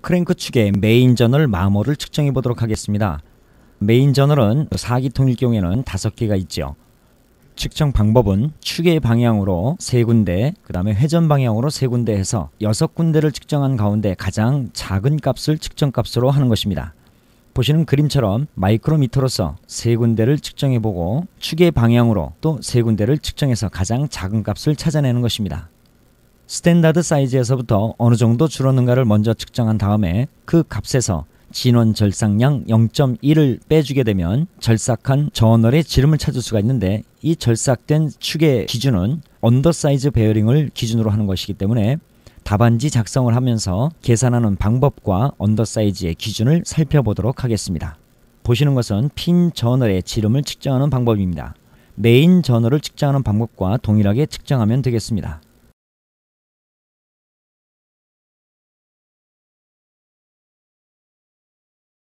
크랭크 축의 메인 저널 마모를 측정해 보도록 하겠습니다. 메인 저널은 4기통일 경우에는 5개가 있죠 측정 방법은 축의 방향으로 3군데, 그 다음에 회전 방향으로 3군데 해서 6군데를 측정한 가운데 가장 작은 값을 측정값으로 하는 것입니다. 보시는 그림처럼 마이크로미터로서 3군데를 측정해보고 축의 방향으로 또 3군데를 측정해서 가장 작은 값을 찾아내는 것입니다. 스탠다드 사이즈에서부터 어느 정도 줄었는가를 먼저 측정한 다음에 그 값에서 진원 절삭량 0.1을 빼주게 되면 절삭한 저널의 지름을 찾을 수가 있는데 이 절삭된 축의 기준은 언더사이즈 베어링을 기준으로 하는 것이기 때문에 답안지 작성을 하면서 계산하는 방법과 언더사이즈의 기준을 살펴보도록 하겠습니다. 보시는 것은 핀 저널의 지름을 측정하는 방법입니다. 메인 저널을 측정하는 방법과 동일하게 측정하면 되겠습니다.